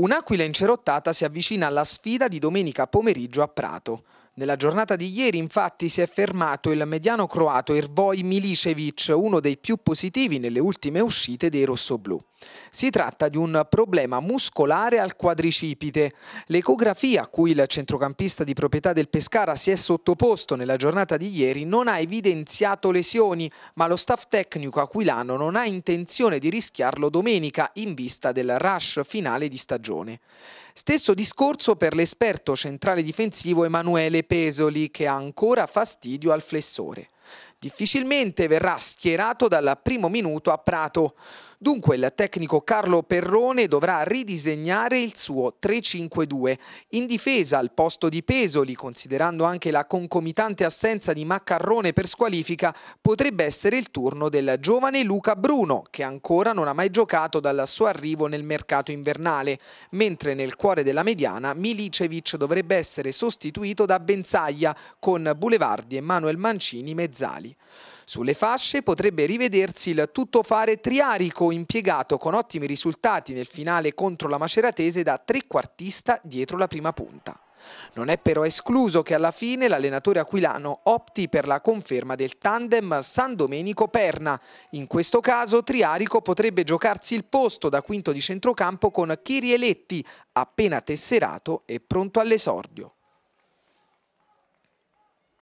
Un'aquila incerottata si avvicina alla sfida di domenica pomeriggio a Prato. Nella giornata di ieri infatti si è fermato il mediano croato Ervoj Milicevic, uno dei più positivi nelle ultime uscite dei rossoblù. Si tratta di un problema muscolare al quadricipite. L'ecografia a cui il centrocampista di proprietà del Pescara si è sottoposto nella giornata di ieri non ha evidenziato lesioni, ma lo staff tecnico aquilano non ha intenzione di rischiarlo domenica in vista del rush finale di stagione. Stesso discorso per l'esperto centrale difensivo Emanuele Pesoli, che ha ancora fastidio al flessore difficilmente verrà schierato dal primo minuto a Prato. Dunque il tecnico Carlo Perrone dovrà ridisegnare il suo 3-5-2 in difesa al posto di Pesoli, considerando anche la concomitante assenza di Maccarrone per squalifica, potrebbe essere il turno del giovane Luca Bruno, che ancora non ha mai giocato dal suo arrivo nel mercato invernale, mentre nel cuore della mediana Milicevic dovrebbe essere sostituito da Benzaglia con Boulevardi e Manuel Mancini mezzo Mazzali. Sulle fasce potrebbe rivedersi il tuttofare triarico impiegato con ottimi risultati nel finale contro la Maceratese da trequartista dietro la prima punta. Non è però escluso che alla fine l'allenatore aquilano opti per la conferma del tandem San Domenico-Perna. In questo caso Triarico potrebbe giocarsi il posto da quinto di centrocampo con Chirieletti, appena tesserato e pronto all'esordio.